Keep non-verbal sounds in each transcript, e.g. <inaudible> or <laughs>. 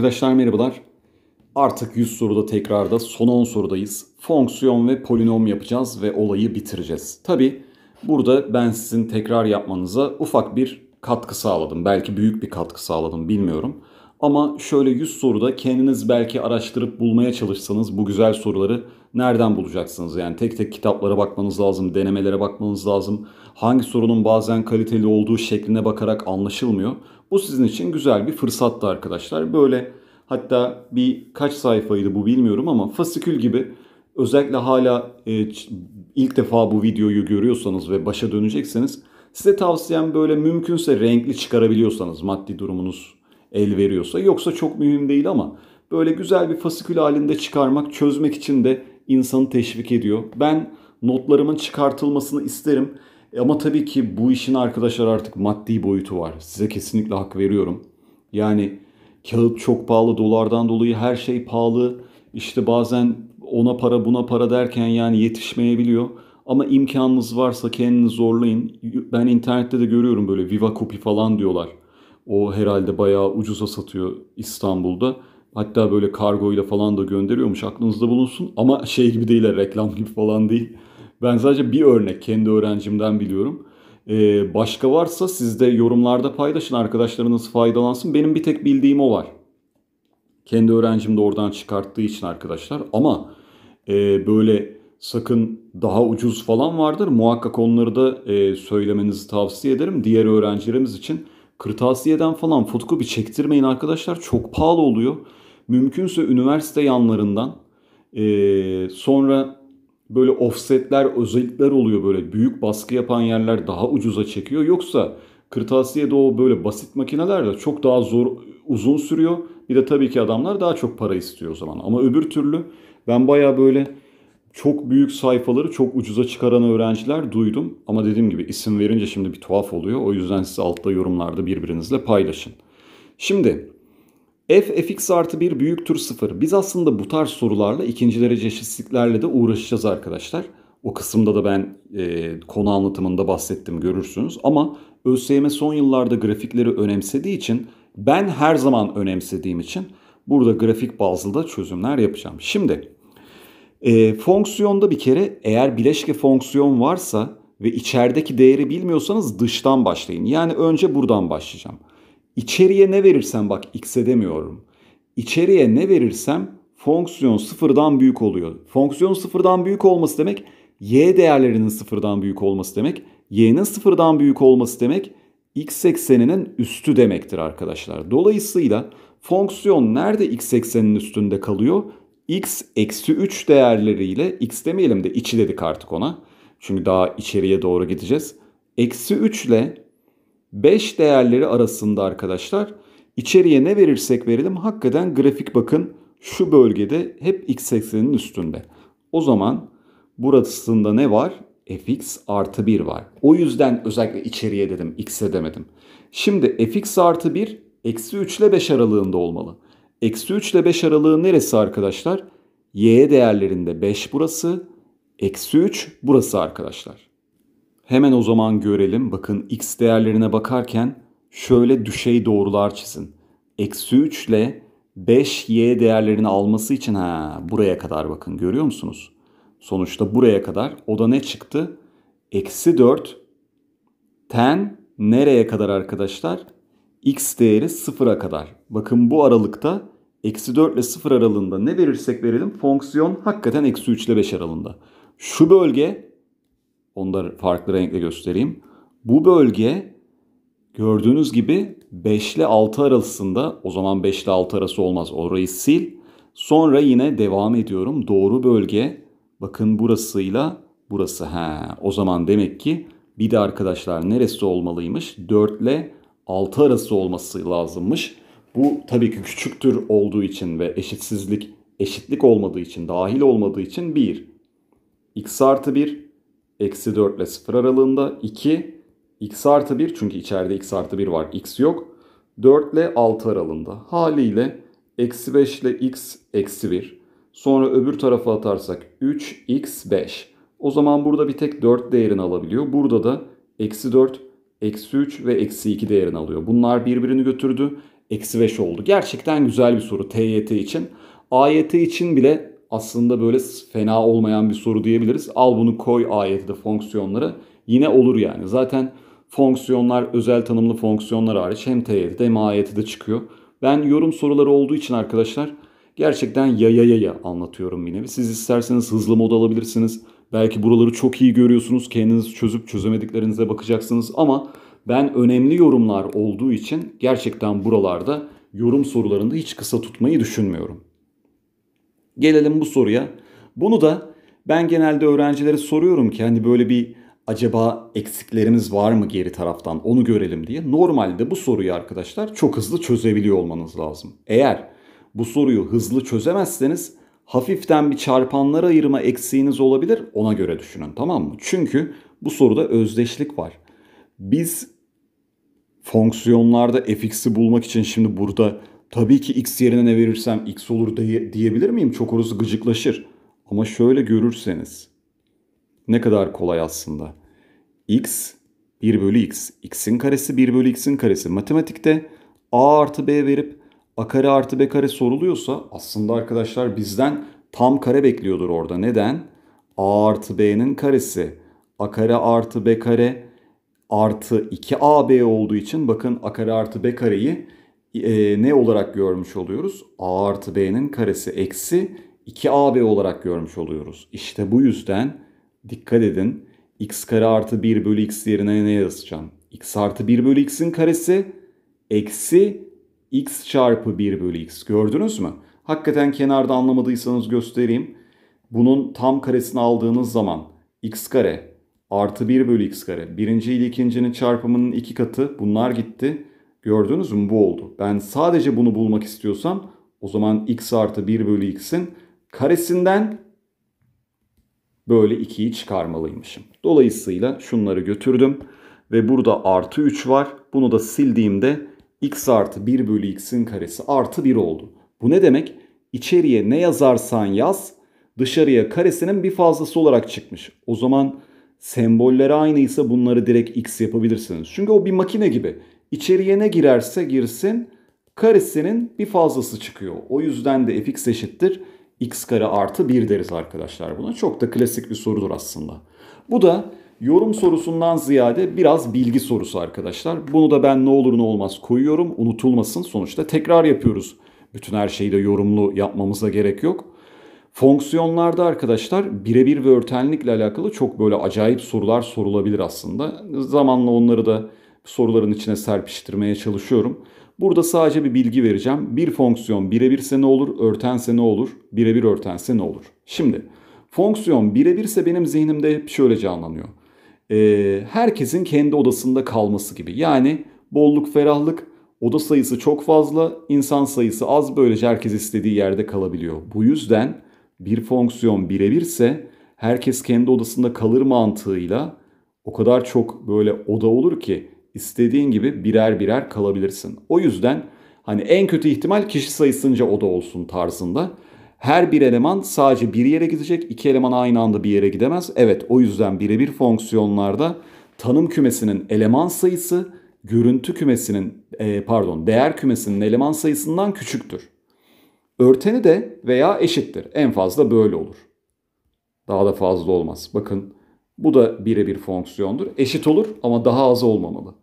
Arkadaşlar merhabalar. Artık 100 soruda tekrarda son 10 sorudayız. Fonksiyon ve polinom yapacağız ve olayı bitireceğiz. Tabi burada ben sizin tekrar yapmanıza ufak bir katkı sağladım. Belki büyük bir katkı sağladım bilmiyorum. Ama şöyle 100 soruda kendiniz belki araştırıp bulmaya çalışsanız bu güzel soruları nereden bulacaksınız? Yani tek tek kitaplara bakmanız lazım, denemelere bakmanız lazım hangi sorunun bazen kaliteli olduğu şekline bakarak anlaşılmıyor. Bu sizin için güzel bir fırsattı arkadaşlar. Böyle hatta bir kaç sayfaydı bu bilmiyorum ama fasikül gibi özellikle hala e, ilk defa bu videoyu görüyorsanız ve başa dönecekseniz size tavsiyem böyle mümkünse renkli çıkarabiliyorsanız maddi durumunuz el veriyorsa yoksa çok mühim değil ama böyle güzel bir fasikül halinde çıkarmak çözmek için de insanı teşvik ediyor. Ben notlarımın çıkartılmasını isterim. Ama tabii ki bu işin arkadaşlar artık maddi boyutu var. Size kesinlikle hak veriyorum. Yani kağıt çok pahalı dolardan dolayı her şey pahalı. İşte bazen ona para buna para derken yani yetişmeyebiliyor. Ama imkanınız varsa kendini zorlayın. Ben internette de görüyorum böyle Viva Copy falan diyorlar. O herhalde bayağı ucuza satıyor İstanbul'da. Hatta böyle kargoyla falan da gönderiyormuş aklınızda bulunsun. Ama şey gibi değil reklam gibi falan değil. Ben sadece bir örnek kendi öğrencimden biliyorum. Ee, başka varsa siz de yorumlarda paylaşın arkadaşlarınız faydalansın. Benim bir tek bildiğim o var. Kendi öğrencim de oradan çıkarttığı için arkadaşlar. Ama e, böyle sakın daha ucuz falan vardır. Muhakkak onları da e, söylemenizi tavsiye ederim. Diğer öğrencilerimiz için kırtasiyeden falan fotokopi çektirmeyin arkadaşlar. Çok pahalı oluyor. Mümkünse üniversite yanlarından e, sonra böyle offsetler, özellikler oluyor böyle. Büyük baskı yapan yerler daha ucuza çekiyor. Yoksa kırtasiyede o böyle basit makinelerle çok daha zor, uzun sürüyor. Bir de tabii ki adamlar daha çok para istiyor o zaman. Ama öbür türlü ben baya böyle çok büyük sayfaları çok ucuza çıkaran öğrenciler duydum. Ama dediğim gibi isim verince şimdi bir tuhaf oluyor. O yüzden siz altta yorumlarda birbirinizle paylaşın. Şimdi f fx artı 1 büyüktür 0. Biz aslında bu tarz sorularla ikinci derece eşitsizliklerle de uğraşacağız arkadaşlar. O kısımda da ben e, konu anlatımında bahsettim görürsünüz. Ama ÖSYM son yıllarda grafikleri önemsediği için ben her zaman önemsediğim için burada grafik bazlı da çözümler yapacağım. Şimdi e, fonksiyonda bir kere eğer bileşke fonksiyon varsa ve içerideki değeri bilmiyorsanız dıştan başlayın. Yani önce buradan başlayacağım. İçeriye ne verirsem bak x'e demiyorum. İçeriye ne verirsem fonksiyon sıfırdan büyük oluyor. Fonksiyon sıfırdan büyük olması demek y değerlerinin sıfırdan büyük olması demek. Y'nin sıfırdan büyük olması demek x ekseninin üstü demektir arkadaşlar. Dolayısıyla fonksiyon nerede x ekseninin üstünde kalıyor? x eksi 3 değerleriyle x demeyelim de içi dedik artık ona. Çünkü daha içeriye doğru gideceğiz. Eksi 3 ile 5 değerleri arasında arkadaşlar içeriye ne verirsek verelim hakikaten grafik bakın şu bölgede hep x ekseninin üstünde. O zaman burasında ne var? fx artı 1 var. O yüzden özellikle içeriye dedim x'e demedim. Şimdi fx artı 1 eksi 3 ile 5 aralığında olmalı. Eksi 3 ile 5 aralığı neresi arkadaşlar? y değerlerinde 5 burası, eksi 3 burası arkadaşlar. Hemen o zaman görelim. Bakın x değerlerine bakarken şöyle düşey doğrular çizin. Eksi 3 ile 5y değerlerini alması için ha buraya kadar bakın görüyor musunuz? Sonuçta buraya kadar o da ne çıktı? Eksi 4 ten nereye kadar arkadaşlar? x değeri 0'a kadar. Bakın bu aralıkta eksi 4 ile 0 aralığında ne verirsek verelim fonksiyon hakikaten eksi 3 ile 5 aralığında. Şu bölge onu da farklı renkle göstereyim. Bu bölge gördüğünüz gibi 5 ile 6 arasında o zaman 5 ile 6 arası olmaz orayı sil. Sonra yine devam ediyorum. Doğru bölge bakın burasıyla burası. He. o zaman demek ki bir de arkadaşlar neresi olmalıymış? 4 ile 6 arası olması lazımmış. Bu tabii ki küçüktür olduğu için ve eşitsizlik eşitlik olmadığı için, dahil olmadığı için 1. x artı 1 eksi 4 ile 0 aralığında. 2 x artı 1 çünkü içeride x artı 1 var x yok. 4 ile 6 aralığında. Haliyle eksi 5 ile x eksi 1. Sonra öbür tarafa atarsak 3 x 5. O zaman burada bir tek 4 değerini alabiliyor. Burada da eksi 4, eksi 3 ve eksi 2 değerini alıyor. Bunlar birbirini götürdü. Eksi 5 oldu. Gerçekten güzel bir soru TYT için. AYT için bile aslında böyle fena olmayan bir soru diyebiliriz. Al bunu koy ayeti de fonksiyonları yine olur yani. Zaten fonksiyonlar özel tanımlı fonksiyonlar hariç hem TYT'de hem AYT'de çıkıyor. Ben yorum soruları olduğu için arkadaşlar gerçekten ya ya ya ya anlatıyorum yine. Siz isterseniz hızlı mod alabilirsiniz. Belki buraları çok iyi görüyorsunuz. Kendiniz çözüp çözemediklerinize bakacaksınız ama ben önemli yorumlar olduğu için gerçekten buralarda yorum sorularında hiç kısa tutmayı düşünmüyorum. Gelelim bu soruya. Bunu da ben genelde öğrencilere soruyorum ki hani böyle bir acaba eksiklerimiz var mı geri taraftan onu görelim diye. Normalde bu soruyu arkadaşlar çok hızlı çözebiliyor olmanız lazım. Eğer bu soruyu hızlı çözemezseniz hafiften bir çarpanlar ayırma eksiğiniz olabilir ona göre düşünün tamam mı? Çünkü bu soruda özdeşlik var. Biz fonksiyonlarda fx'i bulmak için şimdi burada tabii ki x yerine ne verirsem x olur diye, diyebilir miyim? Çok orası gıcıklaşır. Ama şöyle görürseniz ne kadar kolay aslında. x 1 bölü x. x'in karesi 1 bölü x'in karesi. Matematikte a artı b verip a kare artı b kare soruluyorsa aslında arkadaşlar bizden tam kare bekliyordur orada. Neden? a artı b'nin karesi. a kare artı b kare artı 2ab olduğu için bakın a kare artı b kareyi e, ne olarak görmüş oluyoruz? A artı B'nin karesi eksi 2AB olarak görmüş oluyoruz. İşte bu yüzden dikkat edin. X kare artı 1 bölü X yerine ne yazacağım? X artı 1 bölü X'in karesi eksi X çarpı 1 bölü X. Gördünüz mü? Hakikaten kenarda anlamadıysanız göstereyim. Bunun tam karesini aldığınız zaman x kare artı 1 bölü x kare. Birinci ile ikincinin çarpımının iki katı bunlar gitti. Gördünüz mü bu oldu. Ben sadece bunu bulmak istiyorsam o zaman x artı 1 bölü x'in karesinden böyle 2'yi çıkarmalıymışım. Dolayısıyla şunları götürdüm ve burada artı 3 var. Bunu da sildiğimde x artı 1 bölü x'in karesi artı 1 oldu. Bu ne demek? İçeriye ne yazarsan yaz dışarıya karesinin bir fazlası olarak çıkmış. O zaman sembolleri aynıysa bunları direkt x yapabilirsiniz. Çünkü o bir makine gibi. İçeriye ne girerse girsin karesinin bir fazlası çıkıyor. O yüzden de fx eşittir x kare artı 1 deriz arkadaşlar buna. Çok da klasik bir sorudur aslında. Bu da yorum sorusundan ziyade biraz bilgi sorusu arkadaşlar. Bunu da ben ne olur ne olmaz koyuyorum. Unutulmasın sonuçta tekrar yapıyoruz. Bütün her şeyi de yorumlu yapmamıza gerek yok. Fonksiyonlarda arkadaşlar birebir ve örtenlikle alakalı çok böyle acayip sorular sorulabilir aslında. Zamanla onları da soruların içine serpiştirmeye çalışıyorum. Burada sadece bir bilgi vereceğim. Bir fonksiyon birebirse ne olur, örtense ne olur, birebir örtense ne olur. Şimdi fonksiyon birebirse benim zihnimde hep şöyle canlanıyor. Ee, herkesin kendi odasında kalması gibi. Yani bolluk, ferahlık, oda sayısı çok fazla, insan sayısı az böylece herkes istediği yerde kalabiliyor. Bu yüzden bir fonksiyon birebirse herkes kendi odasında kalır mantığıyla o kadar çok böyle oda olur ki istediğin gibi birer birer kalabilirsin. O yüzden hani en kötü ihtimal kişi sayısınca oda olsun tarzında. Her bir eleman sadece bir yere gidecek. İki eleman aynı anda bir yere gidemez. Evet o yüzden birebir fonksiyonlarda tanım kümesinin eleman sayısı görüntü kümesinin e, pardon değer kümesinin eleman sayısından küçüktür. Örteni de veya eşittir. En fazla böyle olur. Daha da fazla olmaz. Bakın bu da birebir fonksiyondur. Eşit olur ama daha az olmamalı.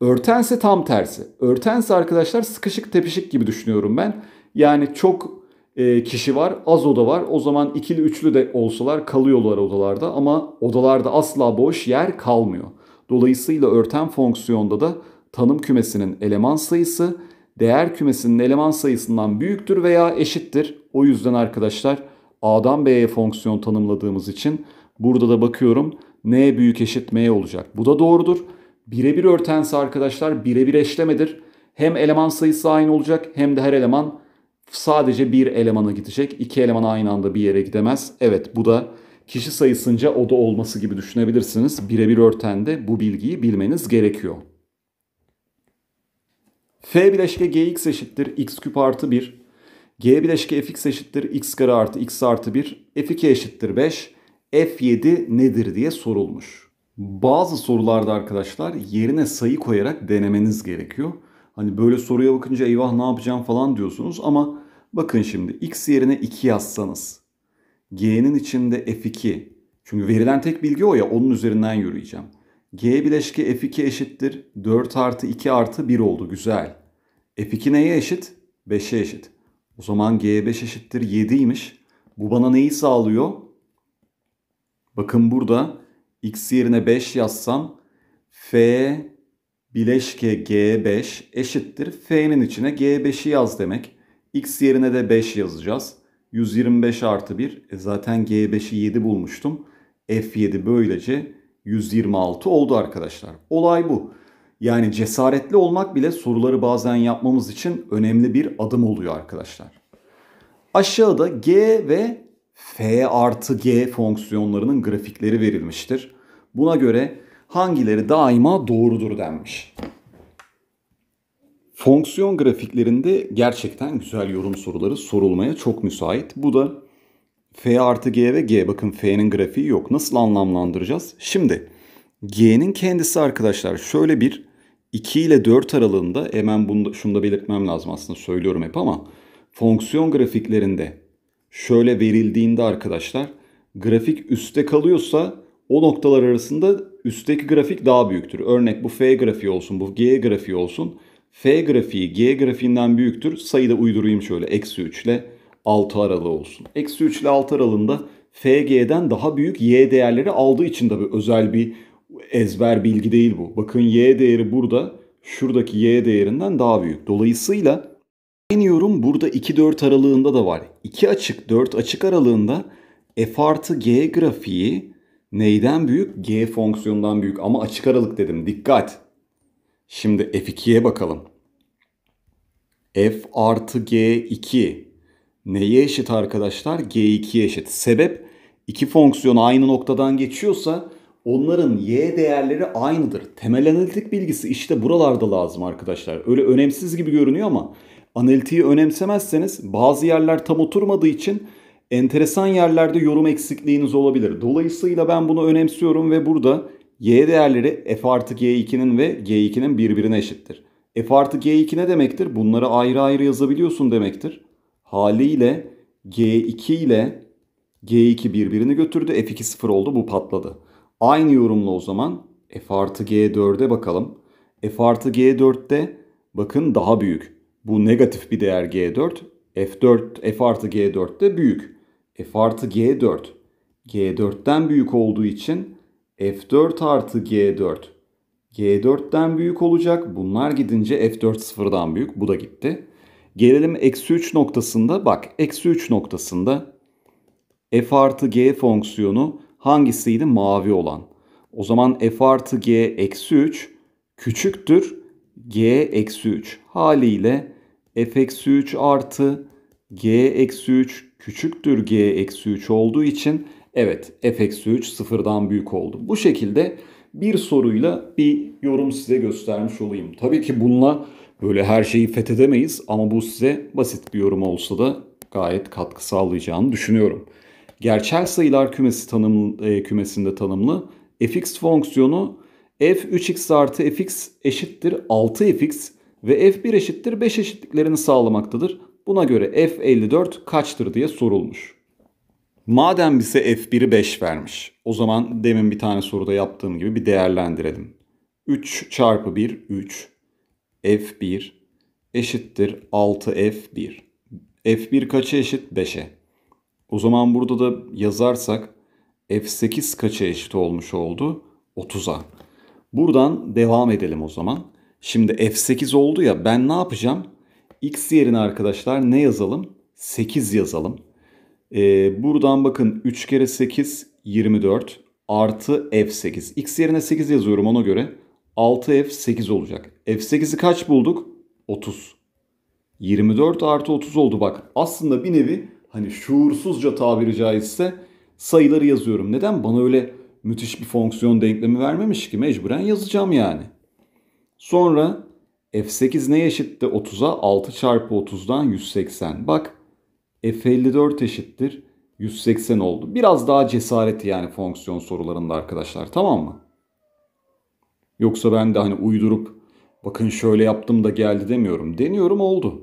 Örtense tam tersi. Örtense arkadaşlar sıkışık tepişik gibi düşünüyorum ben. Yani çok e, kişi var, az oda var. O zaman ikili üçlü de olsalar kalıyorlar odalarda ama odalarda asla boş yer kalmıyor. Dolayısıyla örten fonksiyonda da tanım kümesinin eleman sayısı değer kümesinin eleman sayısından büyüktür veya eşittir. O yüzden arkadaşlar A'dan B'ye fonksiyon tanımladığımız için Burada da bakıyorum N büyük eşit M olacak. Bu da doğrudur. Birebir örtense arkadaşlar birebir eşlemedir. Hem eleman sayısı aynı olacak hem de her eleman sadece bir elemana gidecek. İki eleman aynı anda bir yere gidemez. Evet bu da kişi sayısınca o da olması gibi düşünebilirsiniz. Birebir örtende bu bilgiyi bilmeniz gerekiyor. F bileşke gx eşittir x küp artı 1. G bileşke fx eşittir x kare artı x artı 1. F2 eşittir 5. F7 nedir diye sorulmuş. Bazı sorularda arkadaşlar yerine sayı koyarak denemeniz gerekiyor. Hani böyle soruya bakınca eyvah ne yapacağım falan diyorsunuz ama bakın şimdi x yerine 2 yazsanız g'nin içinde f2 çünkü verilen tek bilgi o ya onun üzerinden yürüyeceğim. G bileşke F2 eşittir 4 artı 2 artı 1 oldu güzel. F2 neye eşit? 5'e eşit. O zaman G5 eşittir 7'ymiş. Bu bana neyi sağlıyor? Bakın burada x yerine 5 yazsam f bileşke g5 eşittir. f'nin içine g5'i yaz demek. x yerine de 5 yazacağız. 125 artı 1 e zaten g5'i 7 bulmuştum. f7 böylece 126 oldu arkadaşlar. Olay bu. Yani cesaretli olmak bile soruları bazen yapmamız için önemli bir adım oluyor arkadaşlar. Aşağıda G ve f artı g fonksiyonlarının grafikleri verilmiştir. Buna göre hangileri daima doğrudur denmiş. Fonksiyon grafiklerinde gerçekten güzel yorum soruları sorulmaya çok müsait. Bu da f artı g ve g. Bakın f'nin grafiği yok. Nasıl anlamlandıracağız? Şimdi g'nin kendisi arkadaşlar şöyle bir 2 ile 4 aralığında hemen bunu, şunu da belirtmem lazım aslında söylüyorum hep ama fonksiyon grafiklerinde şöyle verildiğinde arkadaşlar grafik üstte kalıyorsa o noktalar arasında üstteki grafik daha büyüktür. Örnek bu F grafiği olsun, bu G grafiği olsun. F grafiği G grafiğinden büyüktür. Sayıda uydurayım şöyle. Eksi 3 ile 6 aralığı olsun. Eksi 3 ile 6 aralığında FG'den daha büyük Y değerleri aldığı için de bir özel bir ezber bilgi değil bu. Bakın Y değeri burada şuradaki Y değerinden daha büyük. Dolayısıyla Aynı yorum burada 2-4 aralığında da var. 2 açık 4 açık aralığında f artı g grafiği neyden büyük? G fonksiyonundan büyük ama açık aralık dedim. Dikkat! Şimdi f2'ye bakalım. f artı g2 neye eşit arkadaşlar? g2'ye eşit. Sebep iki fonksiyon aynı noktadan geçiyorsa onların y değerleri aynıdır. Temel analitik bilgisi işte buralarda lazım arkadaşlar. Öyle önemsiz gibi görünüyor ama Analitiği önemsemezseniz bazı yerler tam oturmadığı için enteresan yerlerde yorum eksikliğiniz olabilir. Dolayısıyla ben bunu önemsiyorum ve burada y değerleri f artı g2'nin ve g2'nin birbirine eşittir. f artı g2 ne demektir? Bunları ayrı ayrı yazabiliyorsun demektir. Haliyle g2 ile g2 birbirini götürdü. f2 sıfır oldu bu patladı. Aynı yorumla o zaman f artı g4'e bakalım. f artı g4'te bakın daha büyük. Bu negatif bir değer G4. F4, F artı G4 de büyük. F artı G4. G4'ten büyük olduğu için F4 artı G4. G4'ten büyük olacak. Bunlar gidince F4 sıfırdan büyük. Bu da gitti. Gelelim eksi 3 noktasında. Bak eksi 3 noktasında f artı g fonksiyonu hangisiydi? Mavi olan. O zaman f artı g eksi 3 küçüktür g eksi 3. Haliyle f eksi 3 artı g eksi 3 küçüktür g eksi 3 olduğu için evet f eksi 3 sıfırdan büyük oldu. Bu şekilde bir soruyla bir yorum size göstermiş olayım. Tabii ki bununla böyle her şeyi fethedemeyiz ama bu size basit bir yorum olsa da gayet katkı sağlayacağını düşünüyorum. Gerçel sayılar kümesi tanım, e, kümesinde tanımlı fx fonksiyonu f3x artı fx eşittir 6fx ve f1 eşittir 5 eşitliklerini sağlamaktadır. Buna göre f54 kaçtır diye sorulmuş. Madem bize f1'i 5 vermiş. O zaman demin bir tane soruda yaptığım gibi bir değerlendirelim. 3 çarpı 1 3 f1 eşittir 6f1. f1 kaça eşit? 5'e. O zaman burada da yazarsak f8 kaça eşit olmuş oldu? 30'a. Buradan devam edelim o zaman. Şimdi F8 oldu ya ben ne yapacağım? X yerine arkadaşlar ne yazalım? 8 yazalım. Ee, buradan bakın 3 kere 8 24 artı F8. X yerine 8 yazıyorum ona göre. 6F8 olacak. F8'i kaç bulduk? 30. 24 artı 30 oldu bak. Aslında bir nevi hani şuursuzca tabiri caizse sayıları yazıyorum. Neden? Bana öyle müthiş bir fonksiyon denklemi vermemiş ki mecburen yazacağım yani. Sonra F8 ne eşitti? 30'a 6 çarpı 30'dan 180. Bak F54 eşittir 180 oldu. Biraz daha cesaret yani fonksiyon sorularında arkadaşlar tamam mı? Yoksa ben de hani uydurup bakın şöyle yaptım da geldi demiyorum. Deniyorum oldu.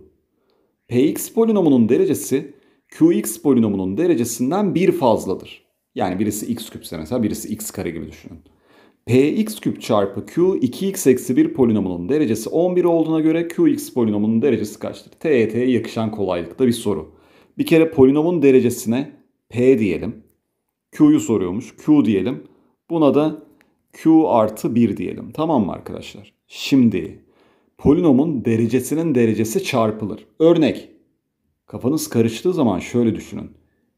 Px polinomunun derecesi Qx polinomunun derecesinden bir fazladır. Yani birisi x küpse mesela birisi x kare gibi düşünün px küp çarpı q 2x eksi 1 polinomunun derecesi 11 olduğuna göre qx polinomunun derecesi kaçtır? TYT'ye e yakışan kolaylıkta bir soru. Bir kere polinomun derecesine p diyelim. Q'yu soruyormuş. Q diyelim. Buna da Q artı 1 diyelim. Tamam mı arkadaşlar? Şimdi polinomun derecesinin derecesi çarpılır. Örnek. Kafanız karıştığı zaman şöyle düşünün.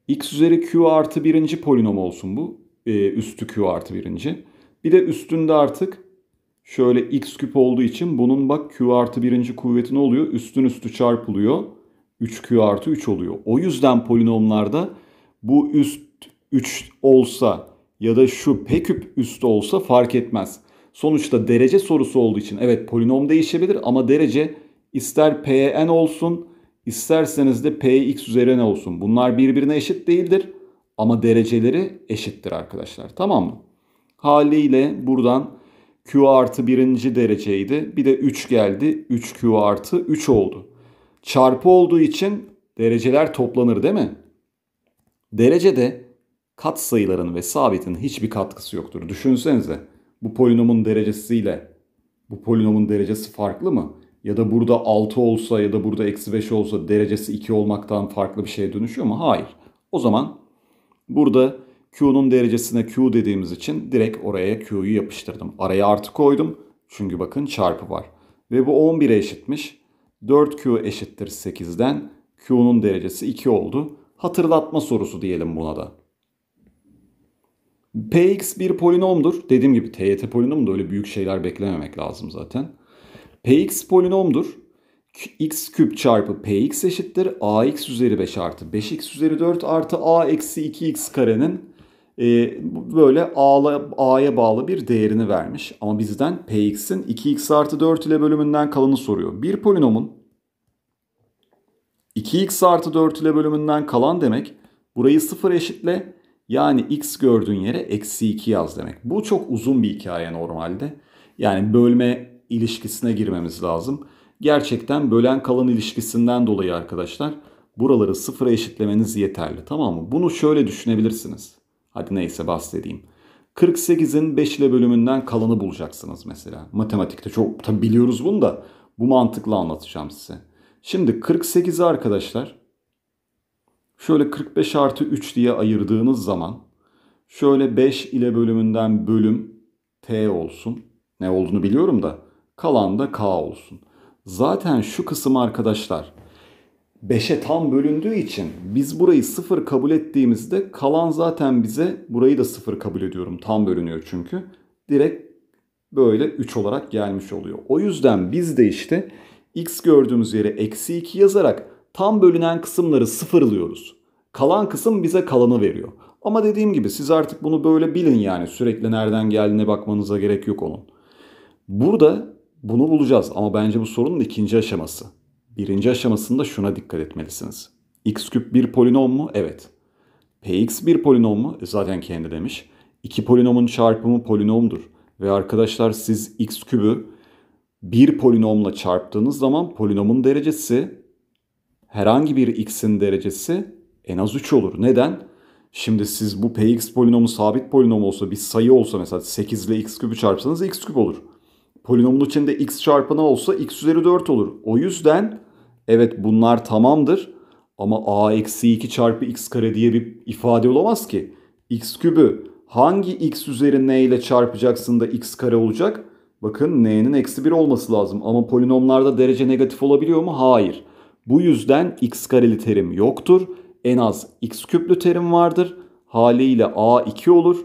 X üzeri Q artı birinci polinom olsun bu. Ee, üstü Q artı birinci. Bir de üstünde artık şöyle x küp olduğu için bunun bak q artı birinci kuvveti ne oluyor? Üstün üstü çarpılıyor. 3q artı 3 oluyor. O yüzden polinomlarda bu üst 3 olsa ya da şu p küp üstü olsa fark etmez. Sonuçta derece sorusu olduğu için evet polinom değişebilir ama derece ister pn olsun isterseniz de px üzerine olsun. Bunlar birbirine eşit değildir ama dereceleri eşittir arkadaşlar. Tamam mı? Haliyle buradan Q artı birinci dereceydi. Bir de 3 geldi. 3Q artı 3 oldu. Çarpı olduğu için dereceler toplanır değil mi? Derecede kat sayıların ve sabitin hiçbir katkısı yoktur. Düşünsenize bu polinomun derecesiyle bu polinomun derecesi farklı mı? Ya da burada 6 olsa ya da burada eksi 5 olsa derecesi 2 olmaktan farklı bir şeye dönüşüyor mu? Hayır. O zaman burada Q'nun derecesine Q dediğimiz için direkt oraya Q'yu yapıştırdım. Araya artı koydum. Çünkü bakın çarpı var. Ve bu 11'e eşitmiş. 4Q eşittir 8'den. Q'nun derecesi 2 oldu. Hatırlatma sorusu diyelim buna da. Px bir polinomdur. Dediğim gibi TYT polinomu da öyle büyük şeyler beklememek lazım zaten. Px polinomdur. x küp çarpı Px eşittir. Ax üzeri 5 artı 5x üzeri 4 artı a eksi 2x karenin ee, böyle A'la, A'ya bağlı bir değerini vermiş. Ama bizden Px'in 2x artı 4 ile bölümünden kalanı soruyor. Bir polinomun 2x artı 4 ile bölümünden kalan demek burayı 0 eşitle yani x gördüğün yere eksi 2 yaz demek. Bu çok uzun bir hikaye normalde. Yani bölme ilişkisine girmemiz lazım. Gerçekten bölen kalan ilişkisinden dolayı arkadaşlar buraları sıfıra eşitlemeniz yeterli tamam mı? Bunu şöyle düşünebilirsiniz. Hadi neyse bahsedeyim. 48'in 5 ile bölümünden kalanı bulacaksınız mesela. Matematikte çok tabi biliyoruz bunu da bu mantıkla anlatacağım size. Şimdi 48'i arkadaşlar şöyle 45 artı 3 diye ayırdığınız zaman şöyle 5 ile bölümünden bölüm t olsun. Ne olduğunu biliyorum da kalan da k olsun. Zaten şu kısım arkadaşlar 5'e tam bölündüğü için biz burayı 0 kabul ettiğimizde kalan zaten bize burayı da 0 kabul ediyorum. Tam bölünüyor çünkü. Direkt böyle 3 olarak gelmiş oluyor. O yüzden biz de işte x gördüğümüz yere eksi 2 yazarak tam bölünen kısımları sıfırlıyoruz. Kalan kısım bize kalanı veriyor. Ama dediğim gibi siz artık bunu böyle bilin yani sürekli nereden geldiğine bakmanıza gerek yok onun. Burada bunu bulacağız ama bence bu sorunun ikinci aşaması. Birinci aşamasında şuna dikkat etmelisiniz. x küp bir polinom mu? Evet. px bir polinom mu? E zaten kendi demiş. İki polinomun çarpımı polinomdur. Ve arkadaşlar siz x kübü bir polinomla çarptığınız zaman polinomun derecesi herhangi bir x'in derecesi en az 3 olur. Neden? Şimdi siz bu px polinomu sabit polinom olsa bir sayı olsa mesela 8 ile x küpü çarpsanız x küp olur. Polinomun içinde x çarpanı olsa x üzeri 4 olur. O yüzden Evet bunlar tamamdır ama a eksi 2 çarpı x kare diye bir ifade olamaz ki. x kübü hangi x üzeri n ile çarpacaksın da x kare olacak? Bakın n'nin eksi 1 olması lazım ama polinomlarda derece negatif olabiliyor mu? Hayır. Bu yüzden x kareli terim yoktur. En az x küplü terim vardır. Haliyle a 2 olur.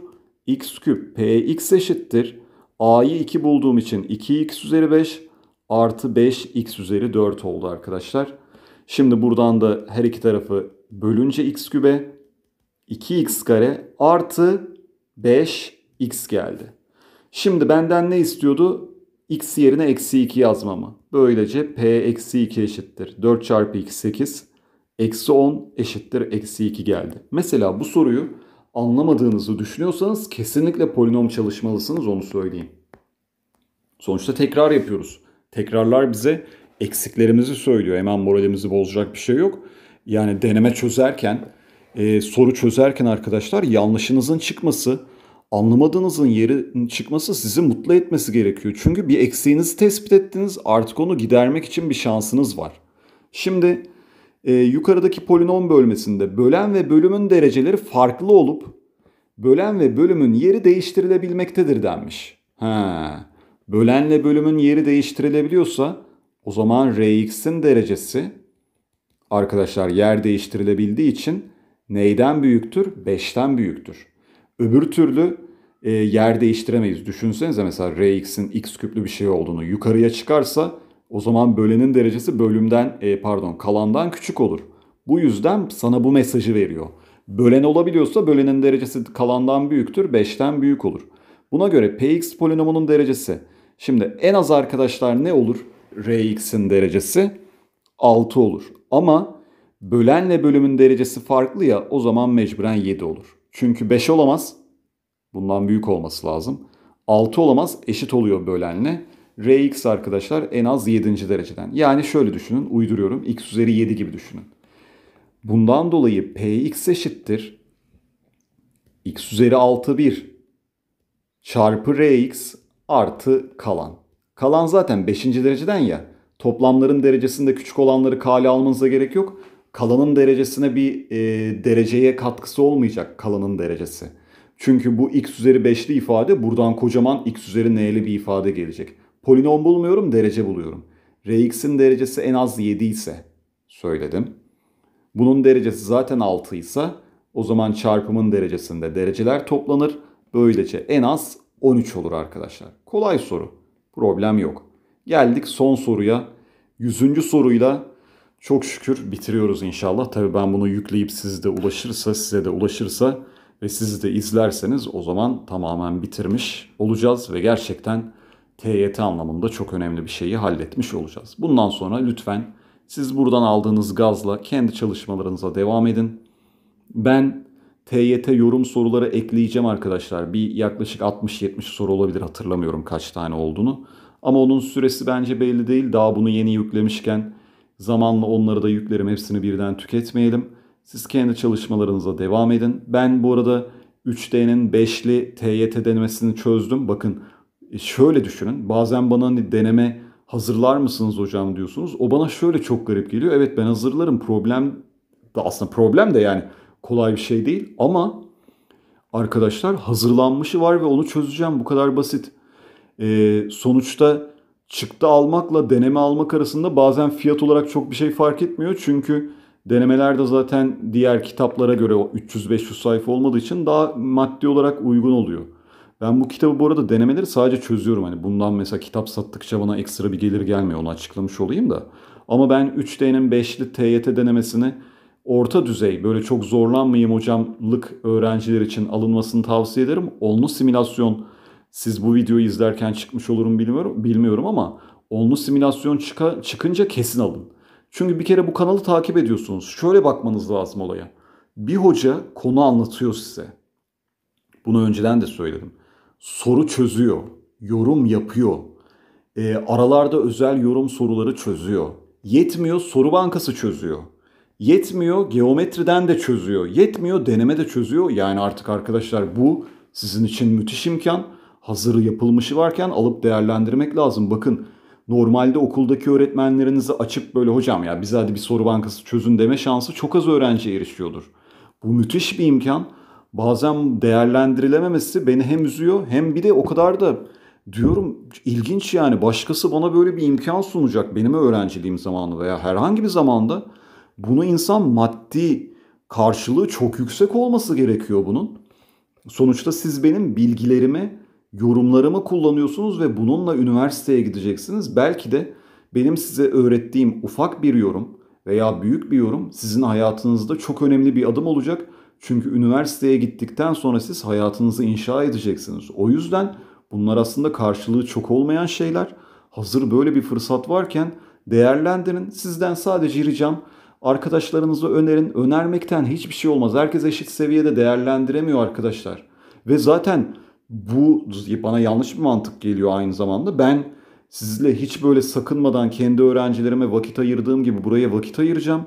x küp px eşittir. a'yı 2 bulduğum için 2x üzeri 5 artı 5 x üzeri 4 oldu arkadaşlar. Şimdi buradan da her iki tarafı bölünce x kübe 2x kare artı 5 x geldi. Şimdi benden ne istiyordu? x yerine eksi 2 yazmamı. Böylece p eksi 2 eşittir. 4 çarpı 2 8 eksi 10 eşittir eksi 2 geldi. Mesela bu soruyu anlamadığınızı düşünüyorsanız kesinlikle polinom çalışmalısınız onu söyleyeyim. Sonuçta tekrar yapıyoruz. Tekrarlar bize eksiklerimizi söylüyor. Hemen moralimizi bozacak bir şey yok. Yani deneme çözerken, e, soru çözerken arkadaşlar yanlışınızın çıkması, anlamadığınızın yeri çıkması sizi mutlu etmesi gerekiyor. Çünkü bir eksiğinizi tespit ettiniz artık onu gidermek için bir şansınız var. Şimdi e, yukarıdaki polinom bölmesinde bölen ve bölümün dereceleri farklı olup bölen ve bölümün yeri değiştirilebilmektedir denmiş. Ha bölenle bölümün yeri değiştirilebiliyorsa o zaman Rx'in derecesi arkadaşlar yer değiştirilebildiği için neyden büyüktür? 5'ten büyüktür. Öbür türlü e, yer değiştiremeyiz. Düşünsenize mesela Rx'in x küplü bir şey olduğunu yukarıya çıkarsa o zaman bölenin derecesi bölümden e, pardon kalandan küçük olur. Bu yüzden sana bu mesajı veriyor. Bölen olabiliyorsa bölenin derecesi kalandan büyüktür, 5'ten büyük olur. Buna göre px polinomunun derecesi Şimdi en az arkadaşlar ne olur? Rx'in derecesi 6 olur. Ama bölenle bölümün derecesi farklı ya o zaman mecburen 7 olur. Çünkü 5 olamaz. Bundan büyük olması lazım. 6 olamaz eşit oluyor bölenle. Rx arkadaşlar en az 7. dereceden. Yani şöyle düşünün uyduruyorum x üzeri 7 gibi düşünün. Bundan dolayı px eşittir. x üzeri 6 1 çarpı rx artı kalan. Kalan zaten 5. dereceden ya. Toplamların derecesinde küçük olanları kale almanıza gerek yok. Kalanın derecesine bir e, dereceye katkısı olmayacak kalanın derecesi. Çünkü bu x üzeri 5'li ifade buradan kocaman x üzeri n'li bir ifade gelecek. Polinom bulmuyorum derece buluyorum. Rx'in derecesi en az 7 ise söyledim. Bunun derecesi zaten 6 ise o zaman çarpımın derecesinde dereceler toplanır. Böylece en az 13 olur arkadaşlar. Kolay soru. Problem yok. Geldik son soruya. 100. soruyla çok şükür bitiriyoruz inşallah. Tabi ben bunu yükleyip de ulaşırsa, size de ulaşırsa ve siz de izlerseniz o zaman tamamen bitirmiş olacağız ve gerçekten TYT anlamında çok önemli bir şeyi halletmiş olacağız. Bundan sonra lütfen siz buradan aldığınız gazla kendi çalışmalarınıza devam edin. Ben TYT yorum soruları ekleyeceğim arkadaşlar. Bir yaklaşık 60-70 soru olabilir hatırlamıyorum kaç tane olduğunu. Ama onun süresi bence belli değil. Daha bunu yeni yüklemişken zamanla onları da yüklerim. Hepsini birden tüketmeyelim. Siz kendi çalışmalarınıza devam edin. Ben bu arada 3D'nin 5'li TYT denemesini çözdüm. Bakın e, şöyle düşünün. Bazen bana hani deneme hazırlar mısınız hocam diyorsunuz. O bana şöyle çok garip geliyor. Evet ben hazırlarım. Problem da aslında problem de yani kolay bir şey değil ama arkadaşlar hazırlanmışı var ve onu çözeceğim. Bu kadar basit. Ee, sonuçta çıktı almakla deneme almak arasında bazen fiyat olarak çok bir şey fark etmiyor. Çünkü denemelerde zaten diğer kitaplara göre 300-500 sayfa olmadığı için daha maddi olarak uygun oluyor. Ben bu kitabı bu arada denemeleri sadece çözüyorum. Hani bundan mesela kitap sattıkça bana ekstra bir gelir gelmiyor. Onu açıklamış olayım da. Ama ben 3D'nin 5'li TYT denemesini orta düzey böyle çok zorlanmayayım hocamlık öğrenciler için alınmasını tavsiye ederim. Onlu simülasyon siz bu videoyu izlerken çıkmış olurum bilmiyorum, bilmiyorum ama onlu simülasyon çıka, çıkınca kesin alın. Çünkü bir kere bu kanalı takip ediyorsunuz. Şöyle bakmanız lazım olaya. Bir hoca konu anlatıyor size. Bunu önceden de söyledim. Soru çözüyor, yorum yapıyor. E, aralarda özel yorum soruları çözüyor. Yetmiyor soru bankası çözüyor. Yetmiyor geometriden de çözüyor. Yetmiyor deneme de çözüyor. Yani artık arkadaşlar bu sizin için müthiş imkan. Hazırı yapılmışı varken alıp değerlendirmek lazım. Bakın normalde okuldaki öğretmenlerinizi açıp böyle hocam ya bize hadi bir soru bankası çözün deme şansı çok az öğrenciye erişiyordur. Bu müthiş bir imkan. Bazen değerlendirilememesi beni hem üzüyor hem bir de o kadar da diyorum ilginç yani başkası bana böyle bir imkan sunacak benim öğrenciliğim zamanı veya herhangi bir zamanda bunu insan maddi karşılığı çok yüksek olması gerekiyor bunun. Sonuçta siz benim bilgilerimi, yorumlarımı kullanıyorsunuz ve bununla üniversiteye gideceksiniz. Belki de benim size öğrettiğim ufak bir yorum veya büyük bir yorum sizin hayatınızda çok önemli bir adım olacak. Çünkü üniversiteye gittikten sonra siz hayatınızı inşa edeceksiniz. O yüzden bunlar aslında karşılığı çok olmayan şeyler. Hazır böyle bir fırsat varken değerlendirin. Sizden sadece ricam Arkadaşlarınıza önerin. Önermekten hiçbir şey olmaz. Herkes eşit seviyede değerlendiremiyor arkadaşlar. Ve zaten bu bana yanlış bir mantık geliyor aynı zamanda. Ben sizle hiç böyle sakınmadan kendi öğrencilerime vakit ayırdığım gibi buraya vakit ayıracağım.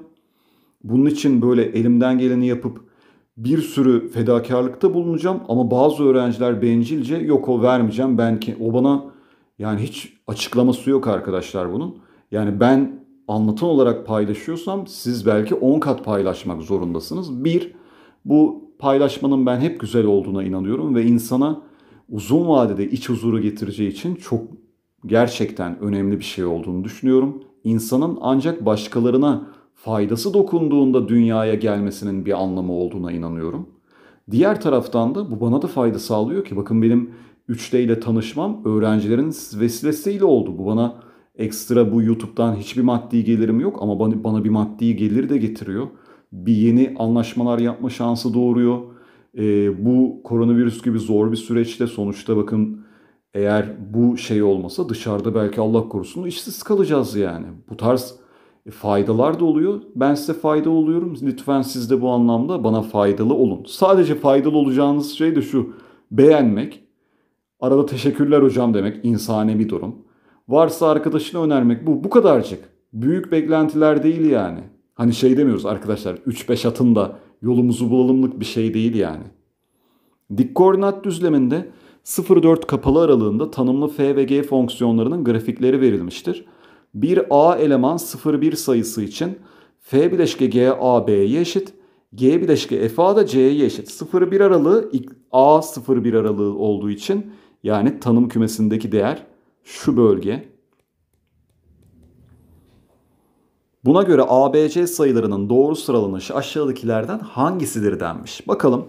Bunun için böyle elimden geleni yapıp bir sürü fedakarlıkta bulunacağım ama bazı öğrenciler bencilce yok o vermeyeceğim ben ki o bana yani hiç açıklaması yok arkadaşlar bunun. Yani ben anlatan olarak paylaşıyorsam siz belki 10 kat paylaşmak zorundasınız. Bir, bu paylaşmanın ben hep güzel olduğuna inanıyorum ve insana uzun vadede iç huzuru getireceği için çok gerçekten önemli bir şey olduğunu düşünüyorum. İnsanın ancak başkalarına faydası dokunduğunda dünyaya gelmesinin bir anlamı olduğuna inanıyorum. Diğer taraftan da bu bana da fayda sağlıyor ki bakın benim 3D ile tanışmam öğrencilerin vesilesiyle oldu. Bu bana Ekstra bu YouTube'dan hiçbir maddi gelirim yok ama bana, bana bir maddi gelir de getiriyor. Bir yeni anlaşmalar yapma şansı doğuruyor. E, bu koronavirüs gibi zor bir süreçte sonuçta bakın eğer bu şey olmasa dışarıda belki Allah korusun işsiz kalacağız yani. Bu tarz e, faydalar da oluyor. Ben size fayda oluyorum. Lütfen siz de bu anlamda bana faydalı olun. Sadece faydalı olacağınız şey de şu. Beğenmek, arada teşekkürler hocam demek insani bir durum. Varsa arkadaşına önermek bu bu kadarcık. Büyük beklentiler değil yani. Hani şey demiyoruz arkadaşlar 3-5 atın da yolumuzu bulalımlık bir şey değil yani. Dik koordinat düzleminde 0-4 kapalı aralığında tanımlı f ve g fonksiyonlarının grafikleri verilmiştir. Bir a eleman 0-1 sayısı için f bileşke g a b'ye eşit, g bileşke f a da c'ye eşit. 0-1 aralığı a 0-1 aralığı olduğu için yani tanım kümesindeki değer şu bölge. Buna göre ABC sayılarının doğru sıralanışı aşağıdakilerden hangisidir denmiş. Bakalım.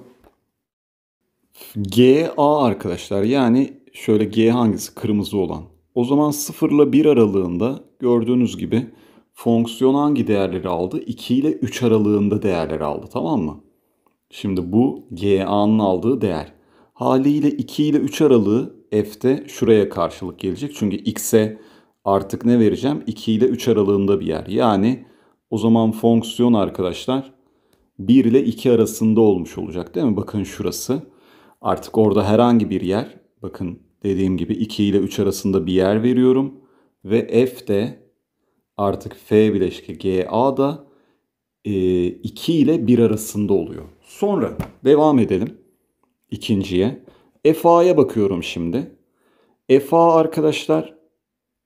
GA arkadaşlar yani şöyle G hangisi kırmızı olan. O zaman 0 ile 1 aralığında gördüğünüz gibi fonksiyon hangi değerleri aldı? 2 ile 3 aralığında değerleri aldı tamam mı? Şimdi bu GA'nın aldığı değer. Haliyle 2 ile 3 aralığı f'te şuraya karşılık gelecek. Çünkü x'e artık ne vereceğim? 2 ile 3 aralığında bir yer. Yani o zaman fonksiyon arkadaşlar 1 ile 2 arasında olmuş olacak değil mi? Bakın şurası. Artık orada herhangi bir yer. Bakın dediğim gibi 2 ile 3 arasında bir yer veriyorum. Ve f de artık f bileşke ga da 2 ile 1 arasında oluyor. Sonra devam edelim ikinciye. FA'ya bakıyorum şimdi. FA arkadaşlar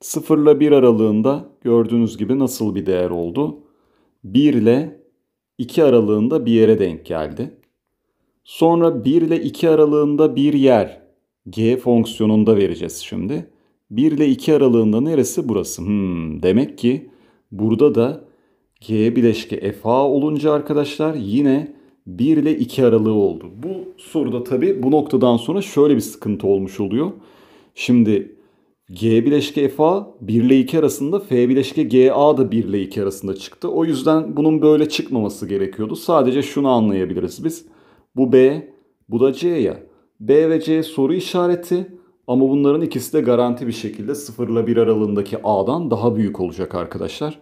0 ile 1 aralığında gördüğünüz gibi nasıl bir değer oldu? 1 ile 2 aralığında bir yere denk geldi. Sonra 1 ile 2 aralığında bir yer g fonksiyonunda vereceğiz şimdi. 1 ile 2 aralığında neresi burası? Hmm, demek ki burada da g bileşke fa olunca arkadaşlar yine 1 ile 2 aralığı oldu. Bu soruda tabi bu noktadan sonra şöyle bir sıkıntı olmuş oluyor. Şimdi G bileşke FA 1 ile 2 arasında F bileşke GA da 1 ile 2 arasında çıktı. O yüzden bunun böyle çıkmaması gerekiyordu. Sadece şunu anlayabiliriz biz. Bu B, bu da C ya. B ve C soru işareti ama bunların ikisi de garanti bir şekilde 0 ile 1 aralığındaki A'dan daha büyük olacak arkadaşlar.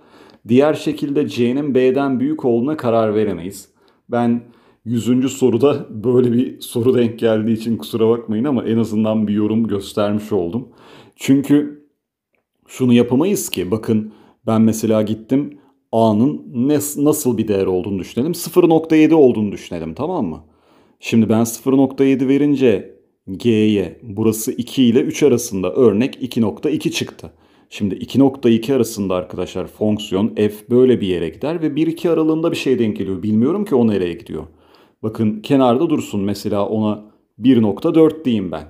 Diğer şekilde C'nin B'den büyük olduğuna karar veremeyiz. Ben 100. soruda <laughs> böyle bir soru denk geldiği için kusura bakmayın ama en azından bir yorum göstermiş oldum. Çünkü şunu yapamayız ki bakın ben mesela gittim A'nın nasıl bir değer olduğunu düşünelim. 0.7 olduğunu düşünelim tamam mı? Şimdi ben 0.7 verince G'ye burası 2 ile 3 arasında örnek 2.2 çıktı. Şimdi 2.2 arasında arkadaşlar fonksiyon f böyle bir yere gider ve 1-2 aralığında bir şey denk geliyor. Bilmiyorum ki o nereye gidiyor. Bakın kenarda dursun mesela ona 1.4 diyeyim ben.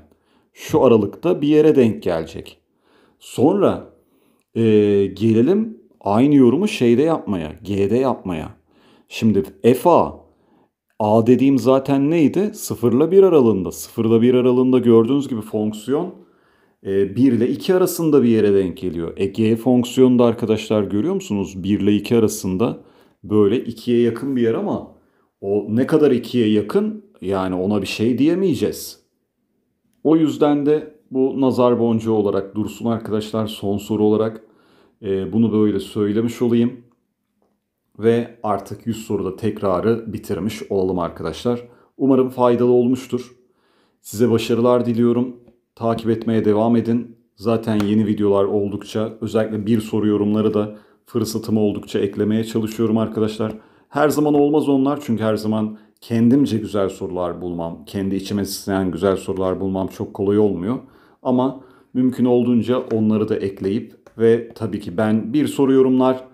Şu aralıkta bir yere denk gelecek. Sonra e, gelelim aynı yorumu şeyde yapmaya, G'de yapmaya. Şimdi FA, A dediğim zaten neydi? 0 ile 1 aralığında. 0 ile 1 aralığında gördüğünüz gibi fonksiyon 1 ee, ile 2 arasında bir yere denk geliyor. E g fonksiyonu da arkadaşlar görüyor musunuz? 1 ile 2 arasında böyle 2'ye yakın bir yer ama o ne kadar 2'ye yakın yani ona bir şey diyemeyeceğiz. O yüzden de bu nazar boncuğu olarak dursun arkadaşlar son soru olarak e, bunu böyle söylemiş olayım. Ve artık 100 soruda tekrarı bitirmiş olalım arkadaşlar. Umarım faydalı olmuştur. Size başarılar diliyorum. Takip etmeye devam edin. Zaten yeni videolar oldukça özellikle bir soru yorumları da fırsatım oldukça eklemeye çalışıyorum arkadaşlar. Her zaman olmaz onlar çünkü her zaman kendimce güzel sorular bulmam, kendi içime sinen güzel sorular bulmam çok kolay olmuyor. Ama mümkün olduğunca onları da ekleyip ve tabii ki ben bir soru yorumlar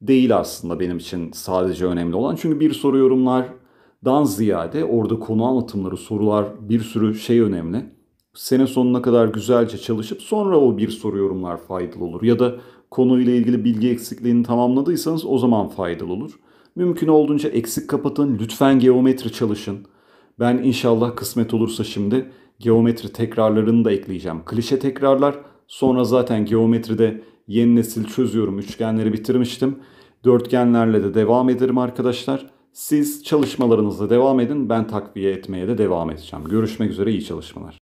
değil aslında benim için sadece önemli olan. Çünkü bir soru yorumlardan ziyade orada konu anlatımları, sorular bir sürü şey önemli sene sonuna kadar güzelce çalışıp sonra o bir soru yorumlar faydalı olur. Ya da konuyla ilgili bilgi eksikliğini tamamladıysanız o zaman faydalı olur. Mümkün olduğunca eksik kapatın. Lütfen geometri çalışın. Ben inşallah kısmet olursa şimdi geometri tekrarlarını da ekleyeceğim. Klişe tekrarlar. Sonra zaten geometride yeni nesil çözüyorum. Üçgenleri bitirmiştim. Dörtgenlerle de devam ederim arkadaşlar. Siz çalışmalarınızla devam edin. Ben takviye etmeye de devam edeceğim. Görüşmek üzere iyi çalışmalar.